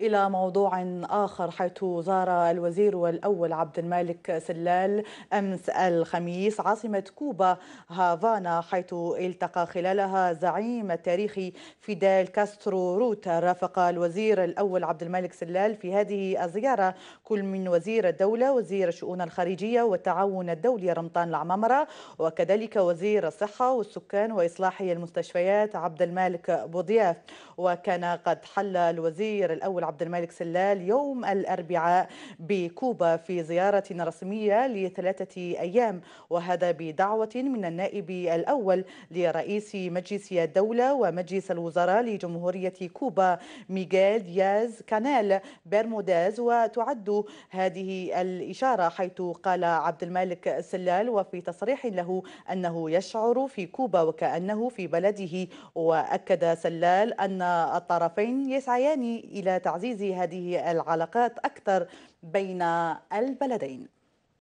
إلى موضوع آخر حيث زار الوزير الأول عبد المالك سلال أمس الخميس عاصمة كوبا هافانا حيث التقى خلالها زعيم التاريخ فيدال كاسترو روتا رافق الوزير الأول عبد المالك سلال في هذه الزيارة كل من وزير الدولة وزير الشؤون الخارجية والتعاون الدولي رمضان العمامرة وكذلك وزير الصحة والسكان وإصلاح المستشفيات عبد المالك بوضياف وكان قد حل الوزير الوزير الأول عبد الملك سلال يوم الأربعاء بكوبا في زيارة رسمية لثلاثة أيام وهذا بدعوة من النائب الأول لرئيس مجلس الدولة ومجلس الوزراء لجمهورية كوبا ميغيل دياز كانال بيرموداز وتعد هذه الإشارة حيث قال عبد الملك سلال وفي تصريح له أنه يشعر في كوبا وكأنه في بلده وأكد سلال أن الطرفين يسعيان الى تعزيز هذه العلاقات اكثر بين البلدين